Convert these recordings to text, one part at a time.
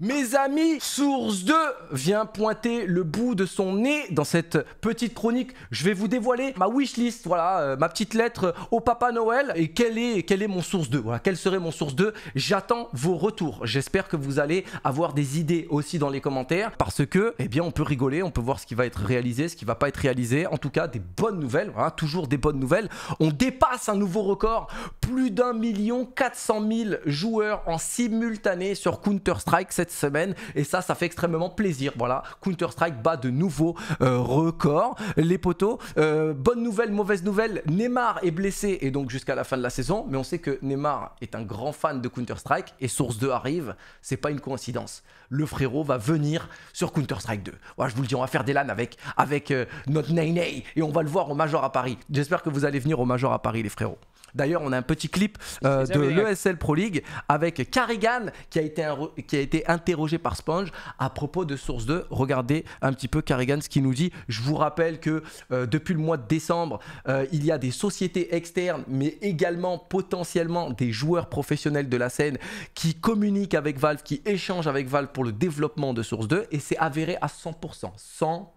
Mes amis, Source 2 vient pointer le bout de son nez dans cette petite chronique. Je vais vous dévoiler ma wishlist, voilà, euh, ma petite lettre euh, au Papa Noël et quel est, est mon Source 2, voilà, quel serait mon Source 2. J'attends vos retours. J'espère que vous allez avoir des idées aussi dans les commentaires parce que, eh bien, on peut rigoler, on peut voir ce qui va être réalisé, ce qui va pas être réalisé. En tout cas, des bonnes nouvelles, hein, toujours des bonnes nouvelles. On dépasse un nouveau record, plus d'un million quatre cent mille joueurs en simultané sur Counter-Strike semaine et ça, ça fait extrêmement plaisir. Voilà, Counter-Strike bat de nouveaux euh, records. Les poteaux, euh, bonne nouvelle, mauvaise nouvelle, Neymar est blessé et donc jusqu'à la fin de la saison, mais on sait que Neymar est un grand fan de Counter-Strike et Source 2 arrive, c'est pas une coïncidence. Le frérot va venir sur Counter-Strike 2. moi je vous le dis, on va faire des lans avec, avec euh, notre Ney et on va le voir au Major à Paris. J'espère que vous allez venir au Major à Paris les frérots. D'ailleurs, on a un petit clip euh, de l'ESL Pro League avec Carrigan qui a, été interrogé par Sponge à propos de Source 2. Regardez un petit peu Carrigan ce qu'il nous dit. Je vous rappelle que euh, depuis le mois de décembre, euh, il y a des sociétés externes, mais également potentiellement des joueurs professionnels de la scène qui communiquent avec Valve, qui échangent avec Valve pour le développement de Source 2 et c'est avéré à 100%.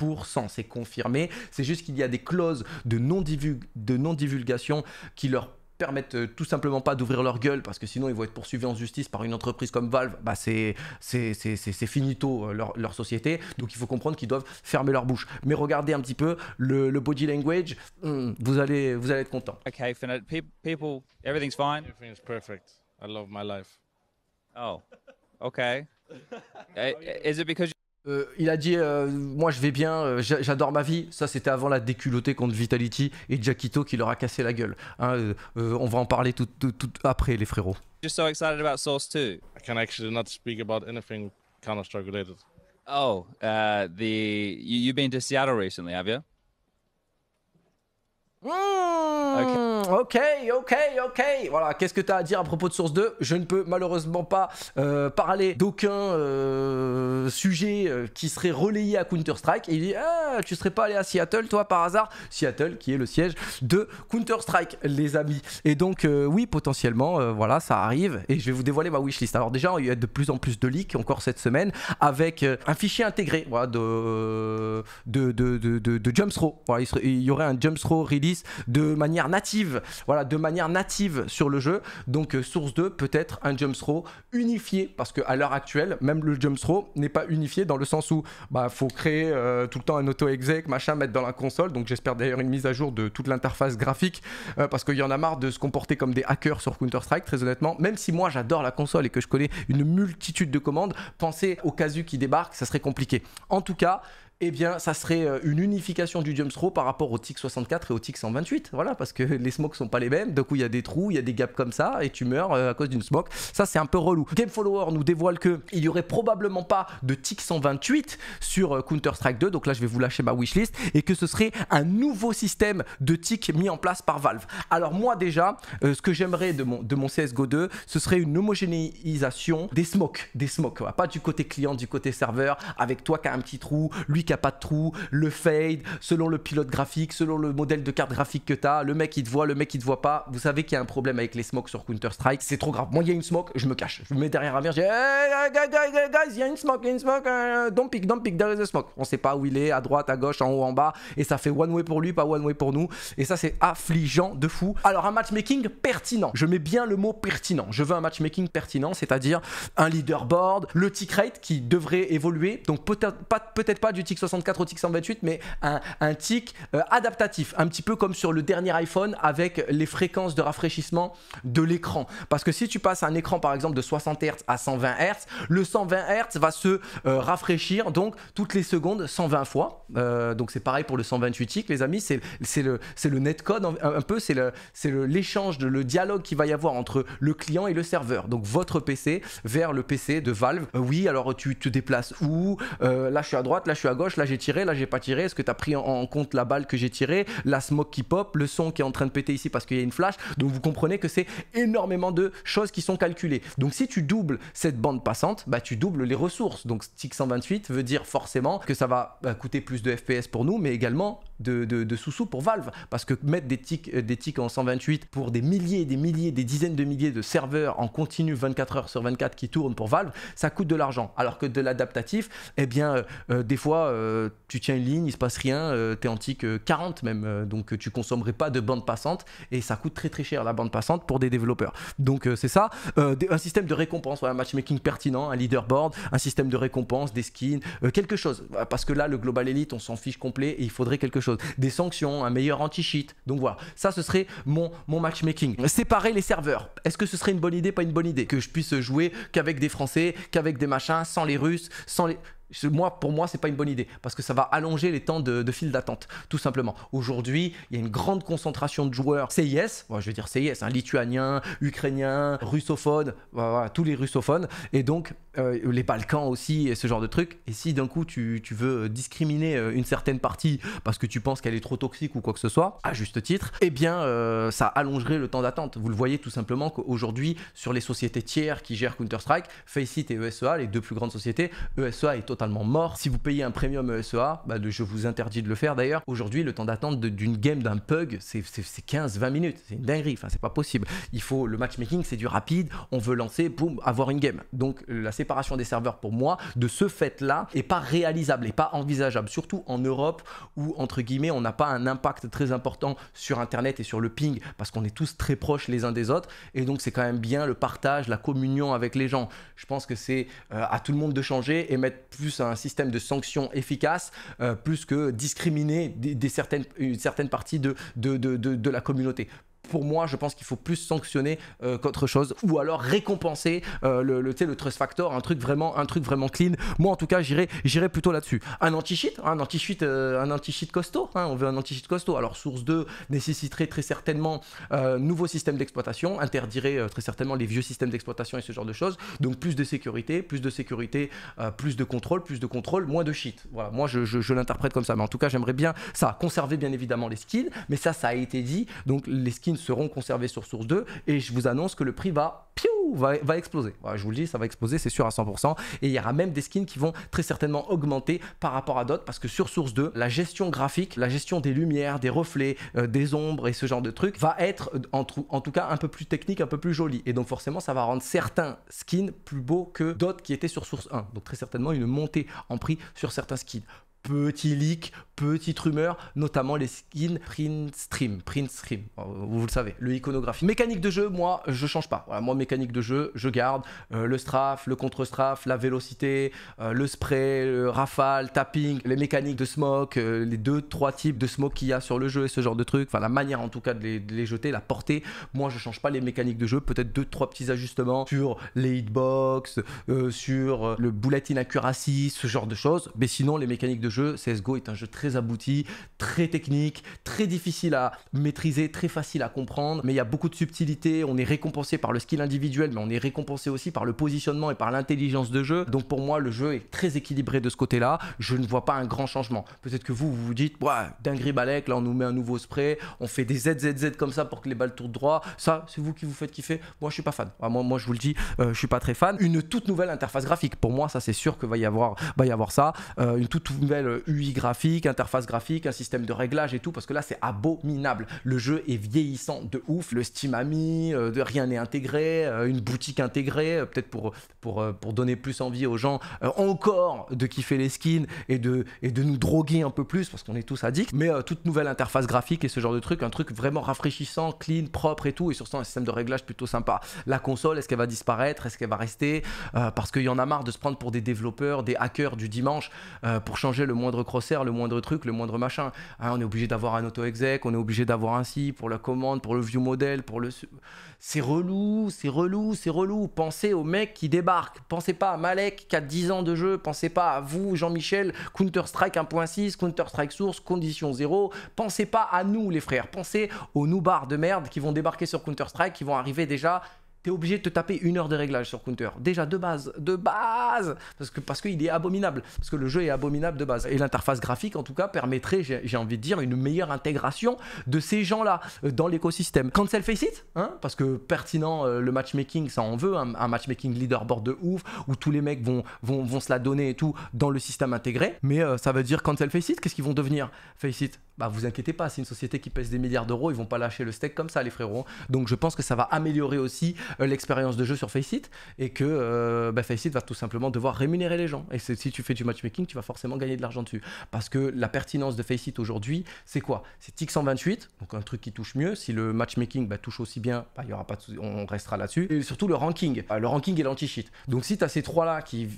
100%, c'est confirmé. C'est juste qu'il y a des clauses de non-divulgation qui leur permettent euh, tout simplement pas d'ouvrir leur gueule parce que sinon ils vont être poursuivis en justice par une entreprise comme Valve, bah c'est finito euh, leur, leur, société. Donc il faut comprendre qu'ils doivent fermer leur bouche. Mais regardez un petit peu le, body language, hmm, vous allez, vous allez être content. people, everything's Oh, euh, il a dit euh, Moi je vais bien, euh, j'adore ma vie. Ça, c'était avant la déculottée contre Vitality et Jackito qui leur a cassé la gueule. Hein. Euh, on va en parler tout, tout, après, les frérots. Just so excited about Source 2. I can actually not speak about anything Counter-Strike related. Oh, uh, the you, you've been to Seattle recently, have you? Mmh. ok, ok, ok. Voilà, qu'est-ce que tu as à dire à propos de Source 2 Je ne peux malheureusement pas euh, parler d'aucun euh, sujet euh, qui serait relayé à Counter-Strike. Il dit Ah, tu serais pas allé à Seattle, toi, par hasard Seattle, qui est le siège de Counter-Strike, les amis. Et donc, oui, potentiellement, voilà, ça arrive. Et je vais vous dévoiler ma wishlist. Alors, déjà, il y a de plus en plus de leaks encore cette semaine avec un fichier intégré voilà, de, de, de, il, y aurait un Jumps release de manière native, voilà, de manière native sur le jeu. Donc euh, source 2, peut-être un jump unifié, parce que à l'heure actuelle, même le jump throw n'est pas unifié dans le sens où bah faut créer euh, tout le temps un auto-exec, machin, mettre dans la console. Donc j'espère d'ailleurs une mise à jour de toute l'interface graphique, euh, parce qu'il y en a marre de se comporter comme des hackers sur Counter-Strike, très honnêtement. Même si moi j'adore la console et que je connais une multitude de commandes, penser au casu qui débarque, ça serait compliqué. En tout cas, eh bien, ça serait euh, une unification du Jumpstrow par rapport au TIC 64 et au TIC 128. Voilà, parce que les smokes sont pas les mêmes. donc il y a des trous, il y a des gaps comme ça, et tu meurs euh, à cause d'une smoke. Ça, c'est un peu relou. Game Follower nous dévoile que il y aurait probablement pas de TIC 128 sur euh, Counter-Strike 2. Donc là, je vais vous lâcher ma wishlist et que ce serait un nouveau système de TIC mis en place par Valve. Alors moi déjà, ce que j'aimerais de mon, de mon CSGO 2, ce serait une homogénéisation des smokes, des smokes, pas du côté client, du côté serveur, avec toi qui as un petit trou, lui qui a pas de trou, le fade, selon le pilote graphique, selon le modèle de carte graphique que tu as, le mec il te voit, le mec il te voit pas. Vous savez qu'il y a un problème avec les smokes sur Counter-Strike, c'est trop grave. Moi il y a une smoke, je me cache. Je me mets derrière un mur, je dis hey, guys, il y a une smoke, il y a une smoke, euh, don't pick, don't pick, there is a smoke. On sait pas où il est, à droite, à gauche, en haut, en bas, et ça fait one way pour lui, pas one way pour nous. Et ça c'est affligeant de fou. Alors un matchmaking pertinent, je mets bien le mot pertinent. Je veux un matchmaking pertinent, c'est-à-dire un leaderboard, le tick rate qui devrait évoluer, donc peut-être pas, peut pas du tick 64 au TIC 128, mais un, un TIC euh, adaptatif, un petit peu comme sur le dernier iPhone avec les fréquences de rafraîchissement de l'écran. Parce que si tu passes un écran par exemple de 60 Hz à 120 Hz, le 120 Hz va se euh, rafraîchir donc toutes les secondes 120 fois. Euh, donc c'est pareil pour le 128 TIC, les amis, c'est le, le netcode un, peu, c'est l'échange, le, le, dialogue qui va y avoir entre le client et le serveur. Donc votre PC vers le PC de Valve. oui, alors tu te déplaces où Là je suis à droite, là je suis à gauche là j'ai tiré, là j'ai pas tiré, est-ce que tu as pris en, compte la balle que j'ai tirée, la smoke qui pop, le son qui est en train de péter ici parce qu'il y a une flash. Donc vous comprenez que c'est énormément de choses qui sont calculées. Donc si tu doubles cette bande passante, bah tu doubles les ressources. Donc stick 128 veut dire forcément que ça va bah, coûter plus de FPS pour nous, mais également de, sous-sous pour Valve. Parce que mettre des tics, euh, des en 128 pour des milliers, des milliers, des dizaines de milliers de serveurs en continu 24 heures sur 24 qui tournent pour Valve, ça coûte de l'argent. Alors que de l'adaptatif, eh bien, euh, euh, des fois, tu tiens une ligne, il se passe rien, tu t'es en 40 même, donc tu consommerais pas de bande passante et ça coûte très très cher la bande passante pour des développeurs. Donc c'est ça, un système de récompense, un matchmaking pertinent, un leaderboard, un système de récompense, des skins, quelque chose. Parce que là, le Global Elite, on s'en fiche complet et il faudrait quelque chose des sanctions, un meilleur anti-cheat. Donc voilà, ça ce serait mon, mon matchmaking. Séparer les serveurs. Est-ce que ce serait une bonne idée, pas une bonne idée Que je puisse jouer qu'avec des Français, qu'avec des machins, sans les Russes, sans les moi, pour moi, c'est pas une bonne idée parce que ça va allonger les temps de, de file d'attente, tout simplement. Aujourd'hui, il y a une grande concentration de joueurs CIS, je vais dire CIS, hein, lituanien, ukrainien, russophone, tous les russophones, et donc euh, les Balkans aussi, et ce genre de trucs. Et si d'un coup tu, veux discriminer euh, une certaine partie parce que tu penses qu'elle est trop toxique ou quoi que ce soit, à juste titre, eh bien, euh, ça allongerait le temps d'attente. Vous le voyez tout simplement qu'aujourd'hui, sur les sociétés tiers qui gèrent Counter-Strike, Faceit et ESEA, les deux plus grandes sociétés, ESEA est totalement totalement mort. Si vous payez un premium e SEA, bah, je vous interdis de le faire d'ailleurs. Aujourd'hui, le temps d'attente d'une game d'un pug, c'est 15-20 minutes. C'est une dinguerie, enfin, c'est pas possible. Il faut le matchmaking, c'est du rapide. On veut lancer, boum, avoir une game. Donc la séparation des serveurs pour moi, de ce fait-là, est pas réalisable et pas envisageable, surtout en Europe où entre guillemets on n'a pas un impact très important sur Internet et sur le ping parce qu'on est tous très proches les uns des autres et donc c'est quand même bien le partage, la communion avec les gens. Je pense que c'est euh, à tout le monde de changer et mettre plus un système de sanctions efficace, euh, plus que discriminer des, certaines, une certaine partie de, de, de, la communauté pour moi, je pense qu'il faut plus sanctionner euh, qu'autre chose, ou alors récompenser euh, le, le, le trust factor, un truc vraiment, un truc vraiment clean. Moi, en tout cas, j'irai, j'irai plutôt là-dessus. Un anti-cheat, hein, un anti-cheat, euh, un anti costaud. Hein, on veut un anti-cheat costaud. Alors, source 2 nécessiterait très certainement nouveau système d'exploitation, interdirait très certainement les vieux systèmes d'exploitation et ce genre de choses. Donc, plus de sécurité, plus de sécurité, plus de contrôle, plus de contrôle, moins de cheat. Voilà, moi, je, je, je l'interprète comme ça. Mais en tout cas, j'aimerais bien ça conserver bien évidemment les skins, mais ça, ça a été dit. Donc, les skins seront conservés sur Source 2 et je vous annonce que le prix va piou, va, exploser. je vous le dis, ça va exploser, c'est sûr à 100%. Et il y aura même des skins qui vont très certainement augmenter par rapport à d'autres parce que sur Source 2, la gestion graphique, la gestion des lumières, des reflets, euh, des ombres et ce genre de trucs va être euh, en, en tout cas un peu plus technique, un peu plus joli. Et donc forcément, ça va rendre certains skins plus beaux que d'autres qui étaient sur Source 1. Donc très certainement une montée en prix sur certains skins petit leak, petite rumeur, notamment les skins print stream, print stream, vous, le savez, le iconographie. Mécanique de jeu, moi, je change pas. moi, mécanique de jeu, je garde euh, le strafe, le contre-strafe, la vélocité, euh, le spray, le rafale, tapping, les mécaniques de smoke, euh, les deux, trois types de smoke qu'il y a sur le jeu et ce genre de trucs. Enfin, la manière en tout cas de les, jeter, la portée. Moi, je change pas les mécaniques de jeu. Peut-être deux, trois petits ajustements sur les hitbox, sur le bullet inaccuracy ce genre de choses. Mais sinon, les mécaniques de jeu. CSGO est un jeu très abouti, très technique, très difficile à maîtriser, très facile à comprendre, mais il y a beaucoup de subtilités. On est récompensé par le skill individuel, mais on est récompensé aussi par le positionnement et par l'intelligence de jeu. Donc pour moi, le jeu est très équilibré de ce côté-là. Je ne vois pas un grand changement. Peut-être que vous, vous vous dites, ouais, dinguerie balèque, là on nous met un nouveau spray, on fait des ZZZ comme ça pour que les balles tournent droit. Ça, c'est vous qui vous faites kiffer. Moi, je suis pas fan. Ah, moi, moi je vous le dis, euh, je suis pas très fan. Une toute nouvelle interface graphique. Pour moi, ça c'est sûr que va y avoir, va y avoir ça. Euh, une toute nouvelle UI euh, graphique, interface graphique, un système de réglage et tout, parce que là c'est abominable. Le jeu est vieillissant de ouf, le Steam Ami euh, rien n'est intégré, euh, une boutique intégrée, peut-être pour, pour, pour donner plus envie aux gens encore de kiffer les skins et de, et de nous droguer un peu plus, parce qu'on est tous addicts, mais toute nouvelle interface graphique et ce genre de truc, un truc vraiment rafraîchissant, clean, propre et tout, et surtout un système de réglage plutôt sympa. La console, est-ce qu'elle va disparaître, est-ce qu'elle va rester Parce qu'il y en a marre de se prendre pour des développeurs, des hackers du dimanche pour changer le moindre crosser, le moindre truc, le moindre machin. Hein, on est obligé d'avoir un auto-exec, on est obligé d'avoir un si pour la commande, pour le vieux model, pour le. C'est relou, c'est relou, c'est relou. Pensez aux mecs qui débarque. Pensez pas à Malek qui a 10 ans de jeu. Pensez pas à vous, Jean-Michel, Counter-Strike 1.6, Counter-Strike Source, Condition 0. Pensez pas à nous, les frères. Pensez aux noubards de merde qui vont débarquer sur Counter-Strike, qui vont arriver déjà obligé de te taper une heure de réglage sur Counter. Déjà de base, de base, parce que parce qu'il est abominable, parce que le jeu est abominable de base. Et l'interface graphique, en tout cas, permettrait, j'ai envie de dire, une meilleure intégration de ces gens-là euh, dans l'écosystème. Cancel Face It, hein, parce que pertinent euh, le matchmaking, ça en veut, un, un, matchmaking leaderboard de ouf, où tous les mecs vont, vont, vont se la donner et tout dans le système intégré. Mais euh, ça veut dire Cancel Face It, qu'est-ce qu'ils vont devenir Face bah vous inquiétez pas, c'est une société qui pèse des milliards d'euros, ils vont pas lâcher le steak comme ça, les frérots. Donc je pense que ça va améliorer aussi euh, l'expérience de jeu sur Faceit et que euh, bah, Faceit va tout simplement devoir rémunérer les gens. Et si tu fais du matchmaking, tu vas forcément gagner de l'argent dessus. Parce que la pertinence de Faceit aujourd'hui, c'est quoi C'est x 128, donc un truc qui touche mieux. Si le matchmaking bah, touche aussi bien, bah, y aura pas on restera là-dessus. Et surtout le ranking. le ranking est l'anti-cheat. Donc si tu as ces trois-là qui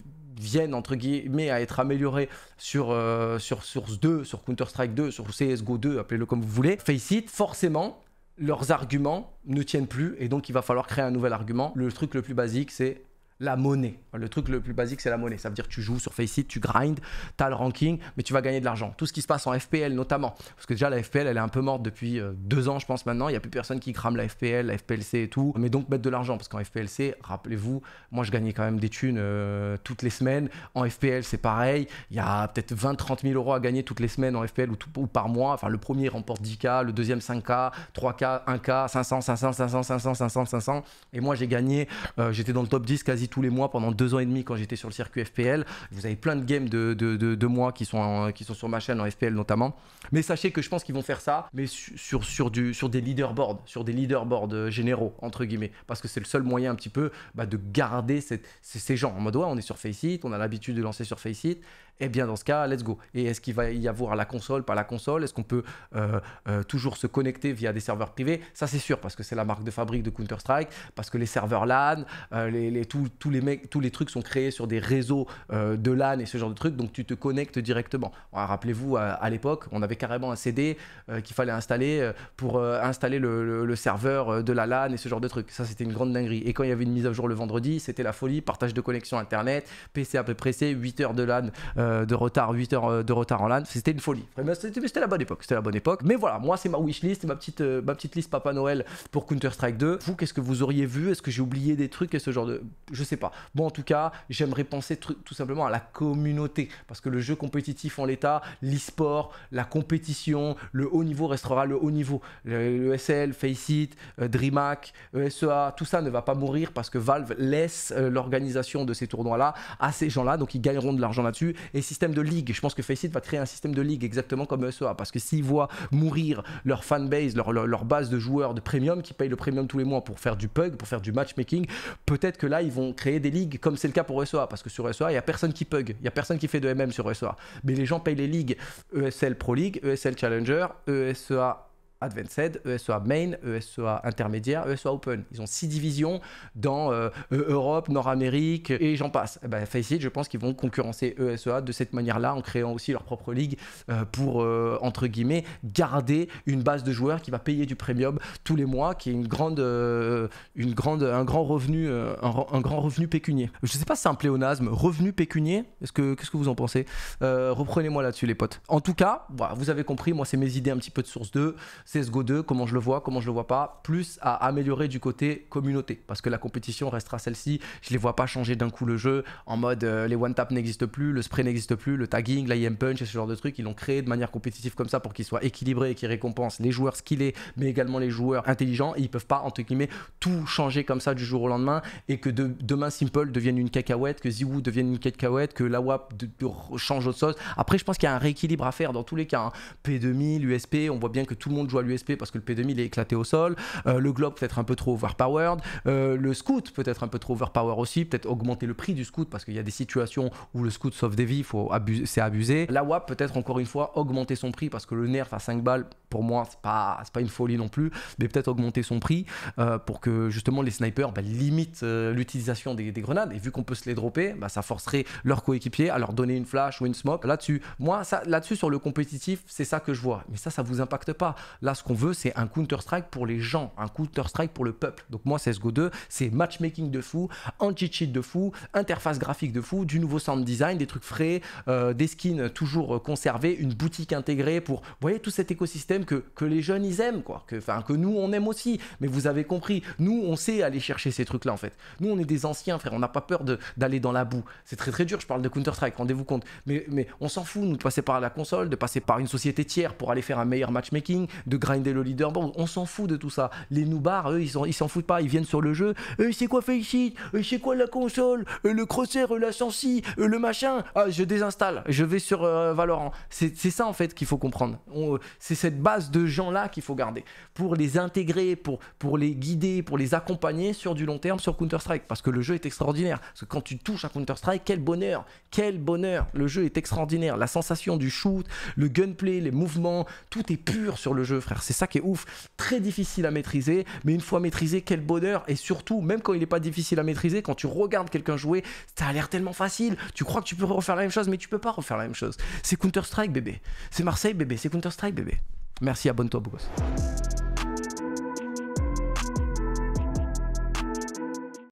viennent entre guillemets à être améliorés sur, euh, sur Source 2, sur Counter-Strike 2, sur CSGO 2, appelez-le comme vous voulez, face forcément, leurs arguments ne tiennent plus et donc il va falloir créer un nouvel argument. Le truc le plus basique, c'est la monnaie. Le truc le plus basique, c'est la monnaie. Ça veut dire que tu joues sur Faceit, tu grindes, tu as le ranking, mais tu vas gagner de l'argent. Tout ce qui se passe en FPL notamment, parce que déjà la FPL, elle est un peu morte depuis euh, deux ans, je pense maintenant. Il n'y a plus personne qui crame la FPL, la FPLC et tout. Mais donc mettre de l'argent, parce qu'en FPLC, rappelez-vous, moi je gagnais quand même des thunes euh, toutes les semaines. En FPL, c'est pareil. Il y a peut-être 20-30 000 euros à gagner toutes les semaines en FPL ou, tout, ou par mois. Enfin, le premier remporte 10K, le deuxième 5K, 3K, 1K, 500, 500, 500, 500, 500, 500. Et moi, j'ai gagné, euh, j'étais dans le top 10 quasi tous les mois pendant deux ans et demi quand j'étais sur le circuit FPL. Vous avez plein de games de, de, de, moi qui sont, qui sont sur ma chaîne en FPL notamment. Mais sachez que je pense qu'ils vont faire ça, mais sur, sur, du, sur des leaderboards, sur des leaderboards euh, généraux, entre guillemets. Parce que c'est le seul moyen un petit peu bah, de garder ces, gens en mode on est sur Faceit, on a l'habitude de lancer sur Faceit eh bien dans ce cas, let's go. Et est-ce qu'il va y avoir la console, pas la console Est-ce qu'on peut euh, euh, toujours se connecter via des serveurs privés Ça c'est sûr, parce que c'est la marque de fabrique de Counter-Strike, parce que les serveurs LAN, euh, les, tous, les mecs, tous les trucs sont créés sur des réseaux de LAN et ce genre de trucs, donc tu te connectes directement. Rappelez-vous, à, l'époque, on avait carrément un CD qu'il fallait installer pour installer le, serveur de la LAN et ce genre de trucs. Ça c'était une grande dinguerie. Et quand il y avait une mise à jour le vendredi, c'était la folie, partage de connexion Internet, PC à peu près, 8 heures de LAN euh, de retard, 8 heures euh, de retard en LAN. C'était une folie. C'était la bonne époque. C'était la bonne époque. Mais voilà, moi, c'est ma wishlist, ma petite, euh, ma petite liste Papa Noël pour Counter-Strike 2. Vous, qu'est-ce que vous auriez vu Est-ce que j'ai oublié des trucs et ce genre de. Je sais pas. Bon, en tout cas, j'aimerais penser tout simplement à la communauté. Parce que le jeu compétitif en l'état, l'e-sport, la compétition, le haut niveau restera le haut niveau. Le ESL, Faceit, DreamHack, ESEA, tout ça ne va pas mourir parce que Valve laisse l'organisation de ces tournois-là à ces gens-là. Donc, ils gagneront de l'argent là-dessus et système de ligue. Je pense que Faceit va créer un système de ligue exactement comme ESEA, parce que s'ils voient mourir leur fanbase, leur, leur, base de joueurs de premium qui payent le premium tous les mois pour faire du pug, pour faire du matchmaking, peut-être que là, ils vont créer des ligues comme c'est le cas pour ESEA, parce que sur ESEA, il n'y a personne qui pug, il n'y a personne qui fait de MM sur ESEA. Mais les gens payent les ligues ESL Pro League, ESL Challenger, ESEA E Advanced, ESOA Main, ESOA Intermédiaire, ESOA Open. Ils ont six divisions dans euh, e- Europe, Nord-Amérique et j'en passe. Eh ben, Facile, je pense qu'ils vont concurrencer ESOA de cette manière-là en créant aussi leur propre ligue euh, pour, euh, entre guillemets, garder une base de joueurs qui va payer du premium tous les mois, qui est une grande, une grande, un, grand revenu, un, grand revenu pécunier. Je ne sais pas si c'est un pléonasme, revenu pécunier, qu'est-ce que vous en pensez Reprenez-moi là-dessus les potes. En tout cas, vous avez compris, moi c'est mes idées un petit peu de source 2. CSGO2, comment je le vois, comment je le vois pas, plus à améliorer du côté communauté, parce que la compétition restera celle-ci, je les vois pas changer d'un coup le jeu, en mode euh, les one-tap n'existent plus, le spray n'existe plus, le tagging, l'IM e punch et ce genre de trucs, ils l'ont créé de manière compétitive comme ça pour qu'il soit équilibré et qu'il récompense les joueurs skillés, mais également les joueurs intelligents, et ils peuvent pas, entre guillemets, tout changer comme ça du jour au lendemain, et que demain Simple devienne une cacahuète, que Ziwoo devienne une cacahuète, que la WAP change autre sauce, après je pense qu'il y a un rééquilibre à faire dans tous les cas, hein. P2000, USP, on voit bien que tout le monde joue l'USP parce que le P2000 est éclaté au sol, euh, le globe peut-être un peu trop overpowered, euh, le Scout peut-être un peu trop overpowered aussi, peut-être augmenter le prix du Scout parce qu'il y a des situations où le Scout sauve des vies, faut c'est abusé. La WAP peut-être encore une fois augmenter son prix parce que le nerf à 5 balles, pour moi, c'est pas, pas une folie non plus, mais peut-être augmenter son prix euh, pour que justement les snipers bah, limitent l'utilisation des, grenades et vu qu'on peut se les dropper, bah, ça forcerait leurs coéquipiers à leur donner une flash ou une smoke là-dessus. Moi, là-dessus sur le compétitif, c'est ça que je vois, mais ça, ça vous impacte pas. Là, ce qu'on veut, c'est un Counter-Strike pour les gens, un Counter-Strike pour le peuple. Donc moi, CSGO 2, c'est matchmaking de fou, anti-cheat de fou, interface graphique de fou, du nouveau sound design, des trucs frais, euh, des skins toujours conservés, une boutique intégrée pour, vous voyez, tout cet écosystème que, que les jeunes, ils aiment, quoi. Que, que nous, on aime aussi. Mais vous avez compris, nous, on sait aller chercher ces trucs-là, en fait. Nous, on est des anciens, frère, on n'a pas peur d'aller dans la boue. C'est très très dur, je parle de Counter-Strike, rendez-vous compte. Mais, mais on s'en fout, nous, de passer par la console, de passer par une société tiers pour aller faire un meilleur matchmaking, de grinder le bon On s'en fout de tout ça. Les noobars eux, ils s'en foutent pas. Ils viennent sur le jeu. Euh, c'est quoi Faceit euh, C'est quoi la console euh, Le crosshair, la sensi le machin. Ah, je désinstalle. Je vais sur Valorant. C'est ça, en fait, qu'il faut comprendre. C'est cette base de gens-là qu'il faut garder pour les intégrer, pour, pour les guider, pour les accompagner sur du long terme sur Counter-Strike. Parce que le jeu est extraordinaire. Parce que quand tu touches à Counter-Strike, quel bonheur Quel bonheur Le jeu est extraordinaire. La sensation du shoot, le gunplay, les mouvements, tout est pur sur le jeu frère. C'est ça qui est ouf. Très difficile à maîtriser, mais une fois maîtrisé, quel bonheur. Et surtout, même quand il n'est pas difficile à maîtriser, quand tu regardes quelqu'un jouer, ça a l'air tellement facile. Tu crois que tu peux refaire la même chose, mais tu peux pas refaire la même chose. C'est Counter-Strike, bébé. C'est Marseille, bébé. C'est Counter-Strike, bébé. Merci, abonne-toi, beau gosse.